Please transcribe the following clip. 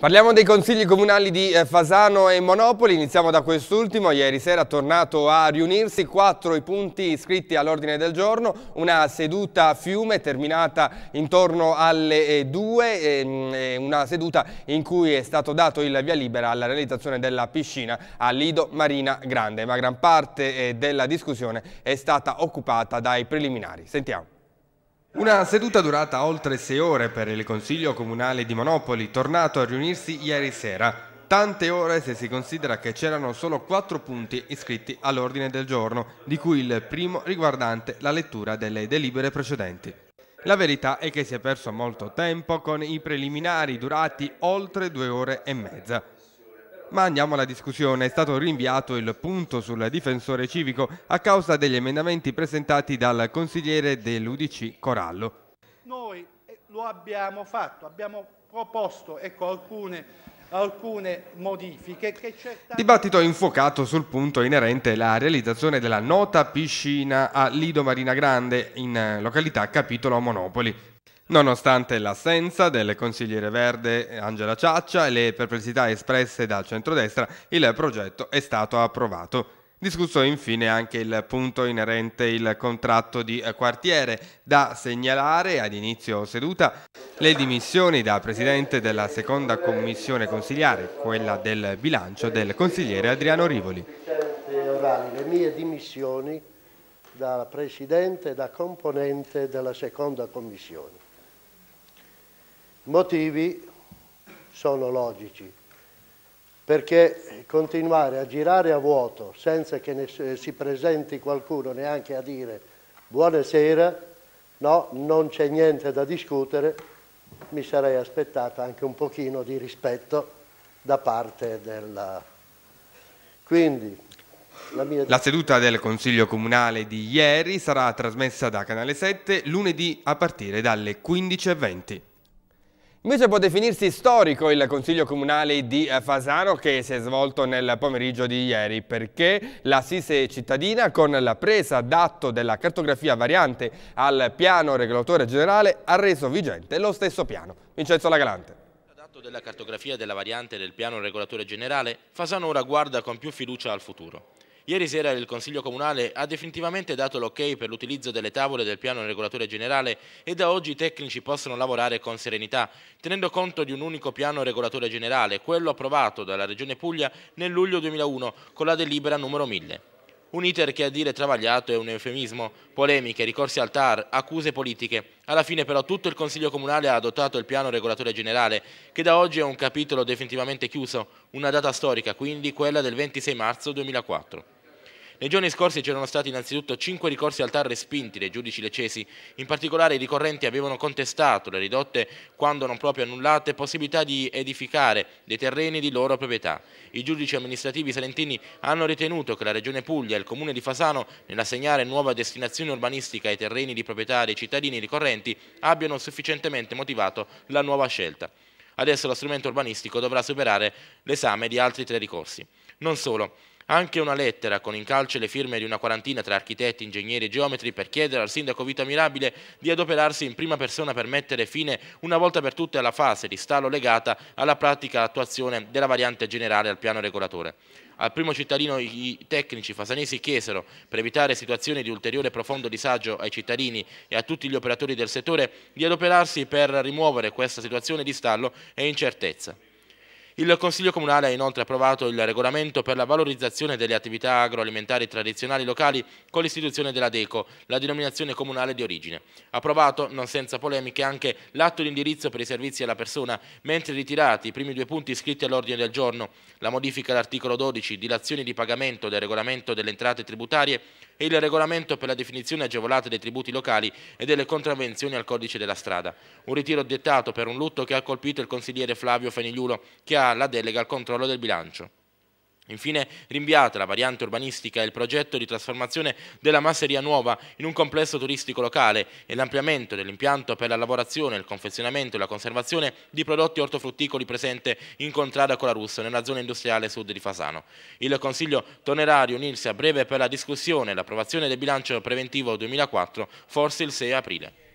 Parliamo dei consigli comunali di eh, Fasano e Monopoli, iniziamo da quest'ultimo, ieri sera è tornato a riunirsi, quattro i punti iscritti all'ordine del giorno, una seduta a fiume terminata intorno alle eh, due, ehm, una seduta in cui è stato dato il via libera alla realizzazione della piscina a Lido Marina Grande, ma gran parte eh, della discussione è stata occupata dai preliminari. Sentiamo. Una seduta durata oltre sei ore per il Consiglio Comunale di Monopoli, tornato a riunirsi ieri sera. Tante ore se si considera che c'erano solo quattro punti iscritti all'ordine del giorno, di cui il primo riguardante la lettura delle delibere precedenti. La verità è che si è perso molto tempo con i preliminari durati oltre due ore e mezza. Ma andiamo alla discussione. È stato rinviato il punto sul difensore civico a causa degli emendamenti presentati dal consigliere dell'Udc Corallo. Noi eh, lo abbiamo fatto, abbiamo proposto ecco, alcune, alcune modifiche. Che certamente... Dibattito infuocato sul punto inerente alla realizzazione della nota piscina a Lido Marina Grande in località Capitolo Monopoli. Nonostante l'assenza del consigliere verde Angela Ciaccia e le perplessità espresse dal centrodestra, il progetto è stato approvato. Discusso infine anche il punto inerente il contratto di quartiere, da segnalare ad inizio seduta le dimissioni da presidente della seconda commissione consigliare, quella del bilancio del consigliere Adriano Rivoli. Le mie dimissioni da presidente e da componente della seconda commissione motivi sono logici, perché continuare a girare a vuoto senza che ne, si presenti qualcuno neanche a dire buonasera, no, non c'è niente da discutere, mi sarei aspettata anche un pochino di rispetto da parte della... Quindi, la, mia... la seduta del Consiglio Comunale di ieri sarà trasmessa da Canale 7 lunedì a partire dalle 15.20. Invece può definirsi storico il Consiglio Comunale di eh, Fasano che si è svolto nel pomeriggio di ieri perché la Sise cittadina con la presa d'atto della cartografia variante al piano regolatore generale ha reso vigente lo stesso piano. Vincenzo Lagalante della cartografia della variante del piano regolatore generale, Fasano ora guarda con più fiducia al futuro. Ieri sera il Consiglio Comunale ha definitivamente dato l'ok per l'utilizzo delle tavole del piano regolatore generale e da oggi i tecnici possono lavorare con serenità, tenendo conto di un unico piano regolatore generale, quello approvato dalla Regione Puglia nel luglio 2001 con la delibera numero 1000. Un iter che a dire travagliato è un eufemismo. Polemiche, ricorsi al TAR, accuse politiche. Alla fine però tutto il Consiglio Comunale ha adottato il piano regolatore generale, che da oggi è un capitolo definitivamente chiuso, una data storica, quindi quella del 26 marzo 2004. Nei giorni scorsi c'erano stati innanzitutto cinque ricorsi al TAR respinti dai giudici lecesi. In particolare i ricorrenti avevano contestato le ridotte, quando non proprio annullate, possibilità di edificare dei terreni di loro proprietà. I giudici amministrativi salentini hanno ritenuto che la Regione Puglia e il Comune di Fasano, nell'assegnare nuova destinazione urbanistica ai terreni di proprietà dei cittadini ricorrenti, abbiano sufficientemente motivato la nuova scelta. Adesso lo strumento urbanistico dovrà superare l'esame di altri tre ricorsi. Non solo, anche una lettera con in calce le firme di una quarantina tra architetti, ingegneri e geometri per chiedere al sindaco Vito Mirabile di adoperarsi in prima persona per mettere fine una volta per tutte alla fase di stallo legata alla pratica attuazione della variante generale al piano regolatore. Al primo cittadino i tecnici fasanesi chiesero, per evitare situazioni di ulteriore profondo disagio ai cittadini e a tutti gli operatori del settore, di adoperarsi per rimuovere questa situazione di stallo e incertezza. Il Consiglio Comunale ha inoltre approvato il regolamento per la valorizzazione delle attività agroalimentari tradizionali locali con l'istituzione della DECO, la denominazione comunale di origine. Approvato, non senza polemiche, anche l'atto di indirizzo per i servizi alla persona, mentre ritirati i primi due punti iscritti all'ordine del giorno, la modifica all'articolo 12, dilazioni di pagamento del regolamento delle entrate tributarie e il regolamento per la definizione agevolata dei tributi locali e delle contravvenzioni al codice della strada. Un ritiro dettato per un lutto che ha colpito il consigliere Flavio Fenigliulo, che ha la delega al controllo del bilancio. Infine, rinviata la variante urbanistica e il progetto di trasformazione della masseria nuova in un complesso turistico locale e l'ampliamento dell'impianto per la lavorazione, il confezionamento e la conservazione di prodotti ortofrutticoli presente in contrada con la Russia nella zona industriale sud di Fasano. Il Consiglio tornerà a riunirsi a breve per la discussione e l'approvazione del bilancio preventivo 2004, forse il 6 aprile.